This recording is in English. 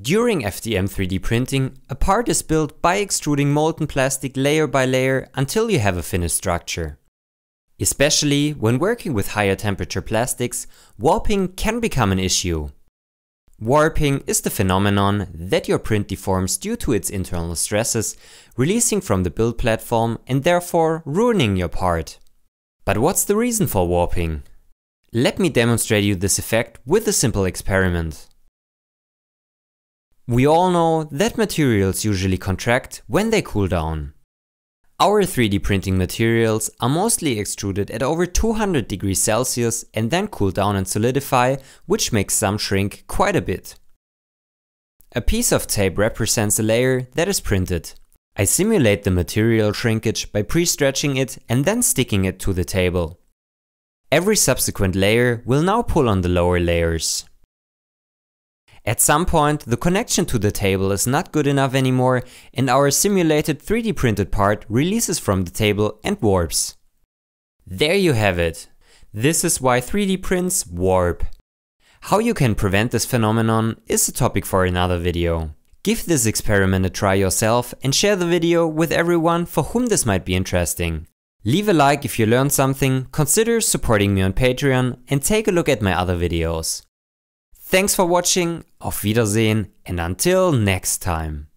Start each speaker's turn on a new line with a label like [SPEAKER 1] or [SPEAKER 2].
[SPEAKER 1] During FDM 3D printing, a part is built by extruding molten plastic layer by layer until you have a finished structure. Especially when working with higher temperature plastics, warping can become an issue. Warping is the phenomenon that your print deforms due to its internal stresses, releasing from the build platform and therefore ruining your part. But what's the reason for warping? Let me demonstrate you this effect with a simple experiment. We all know that materials usually contract when they cool down. Our 3D printing materials are mostly extruded at over 200 degrees Celsius and then cool down and solidify, which makes some shrink quite a bit. A piece of tape represents a layer that is printed. I simulate the material shrinkage by pre-stretching it and then sticking it to the table. Every subsequent layer will now pull on the lower layers. At some point the connection to the table is not good enough anymore and our simulated 3D printed part releases from the table and warps. There you have it. This is why 3D prints warp. How you can prevent this phenomenon is a topic for another video. Give this experiment a try yourself and share the video with everyone for whom this might be interesting. Leave a like if you learned something, consider supporting me on Patreon and take a look at my other videos. Thanks for watching, auf Wiedersehen and until next time.